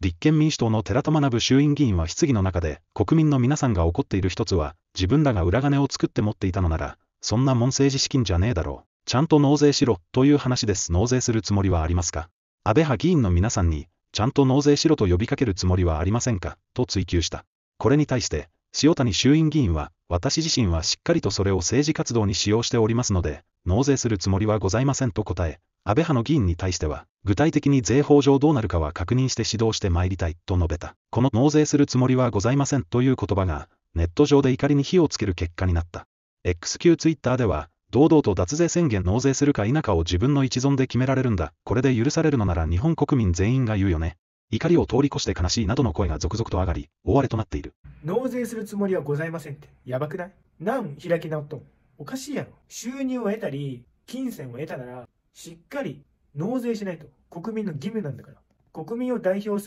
立憲民主党の寺田学衆院議員は質疑の中で、国民の皆さんが怒っている一つは、自分らが裏金を作って持っていたのなら、そんな問政治資金じゃねえだろう。ちゃんと納税しろ、という話です。納税するつもりはありますか安倍派議員の皆さんに、ちゃんと納税しろと呼びかけるつもりはありませんかと追及した。これに対して、塩谷衆院議員は、私自身はしっかりとそれを政治活動に使用しておりますので、納税するつもりはございませんと答え、安倍派の議員に対しては、具体的に税法上どうなるかは確認して指導してまいりたい、と述べた。この納税するつもりはございませんという言葉が、ネット上で怒りに火をつける結果になった。XQ Twitter では、堂々と脱税宣言納税するか否かを自分の一存で決められるんだ。これで許されるのなら日本国民全員が言うよね。怒りを通り越して悲しいなどの声が続々と上がり、大荒れとなっている。納税するつもりはございませんって、やばくないなん開き直っとん。おかしいやろ。収入を得たり、金銭を得たなら、しっかり納税しないと。国民の義務なんだから。国民を代表する